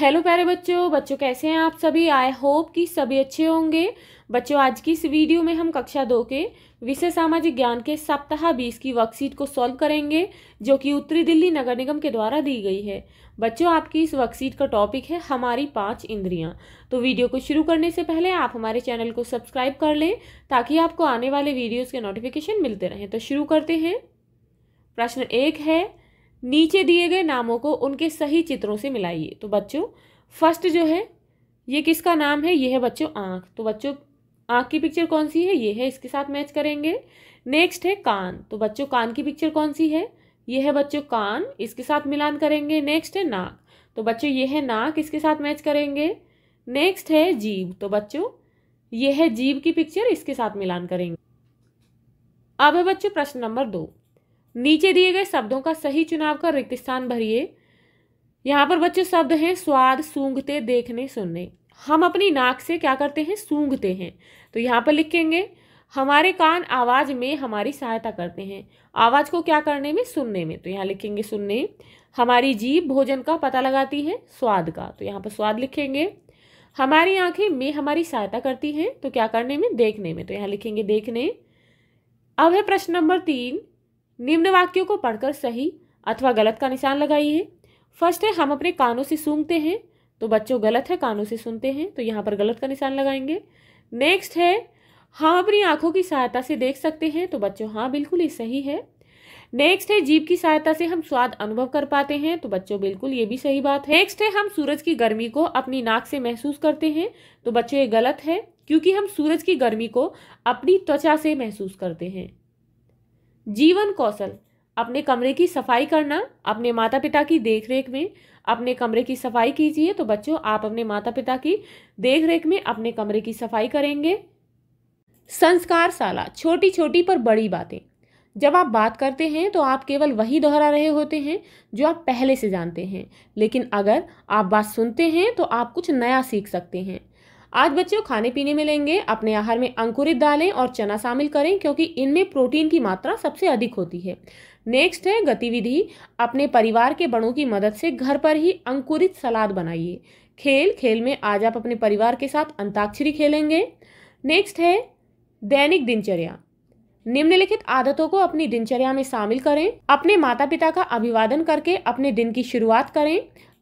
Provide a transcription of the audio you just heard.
hello प्यारे बच्चों बच्चों कैसे हैं आप सभी आई होप कि सभी अच्छे होंगे बच्चों आज की इस वीडियो में हम कक्षा दो के विषय सामाजिक ज्ञान के सप्ताह बीस की वर्कशीट को सॉल्व करेंगे जो कि उत्तरी दिल्ली नगर निगम के द्वारा दी गई है बच्चों आपकी इस वर्कशीट का टॉपिक है हमारी पांच इंद्रियां तो वीडियो को शुरू करने से पहले आप हमारे चैनल को सब्सक्राइब कर लें ताकि आपको आने वाले वीडियोज़ के नोटिफिकेशन मिलते रहें तो शुरू करते हैं प्रश्न एक है नीचे दिए गए नामों को उनके सही चित्रों से मिलाइए तो बच्चों फर्स्ट जो है ये किसका नाम है ये है बच्चों आँख तो बच्चों आँख की पिक्चर कौन सी है ये है इसके साथ मैच करेंगे नेक्स्ट है कान तो बच्चों कान की पिक्चर कौन सी है ये है बच्चों कान इसके साथ मिलान करेंगे नेक्स्ट है नाक तो बच्चों ये है नाक इसके साथ मैच करेंगे नेक्स्ट है जीव तो बच्चों ये है जीव की पिक्चर इसके साथ मिलान करेंगे अब है बच्चों प्रश्न नंबर दो नीचे दिए गए शब्दों का सही चुनाव कर रिक्त स्थान भरिए यहाँ पर बच्चे शब्द हैं स्वाद सूंघते देखने सुनने हम अपनी नाक से क्या करते हैं सूंघते हैं तो यहाँ पर लिखेंगे हमारे कान आवाज़ में हमारी सहायता करते हैं आवाज़ को क्या करने में सुनने में तो यहाँ लिखेंगे सुनने हमारी जीभ भोजन का पता लगाती है स्वाद का तो यहाँ पर स्वाद लिखेंगे हमारी आंखें में हमारी सहायता करती हैं तो क्या करने में देखने में तो यहाँ लिखेंगे देखने अब है प्रश्न नंबर तीन निम्न वाक्यों को पढ़कर सही अथवा गलत का निशान लगाइए फर्स्ट है हम अपने कानों से सूंघते हैं तो बच्चों गलत है कानों से सुनते हैं तो यहाँ पर गलत का निशान लगाएंगे नेक्स्ट है हम अपनी आँखों की सहायता से देख सकते हैं तो बच्चों हाँ बिल्कुल ये सही है नेक्स्ट है जीप की सहायता से हम स्वाद अनुभव कर पाते हैं तो बच्चों बिल्कुल ये भी सही बात है नेक्स्ट है हम सूरज की गर्मी को अपनी नाक से महसूस करते हैं तो बच्चों ये गलत है क्योंकि हम सूरज की गर्मी को अपनी त्वचा से महसूस करते हैं जीवन कौशल अपने कमरे की सफाई करना अपने माता पिता की देखरेख में अपने कमरे की सफाई कीजिए तो बच्चों आप अपने माता पिता की देखरेख में अपने कमरे की सफाई करेंगे संस्कार साला छोटी छोटी पर बड़ी बातें जब आप बात करते हैं तो आप केवल वही दोहरा रहे होते हैं जो आप पहले से जानते हैं लेकिन अगर आप बात सुनते हैं तो आप कुछ नया सीख सकते हैं आज बच्चों खाने पीने में लेंगे अपने आहार में अंकुरित दालें और चना शामिल करें क्योंकि इनमें प्रोटीन की मात्रा सबसे अधिक होती है नेक्स्ट है गतिविधि अपने परिवार के बड़ों की मदद से घर पर ही अंकुरित सलाद बनाइए खेल खेल में आज आप अपने परिवार के साथ अंताक्षरी खेलेंगे नेक्स्ट है दैनिक दिनचर्या निम्नलिखित आदतों को अपनी दिनचर्या में शामिल करें अपने माता पिता का अभिवादन करके अपने दिन की शुरुआत करें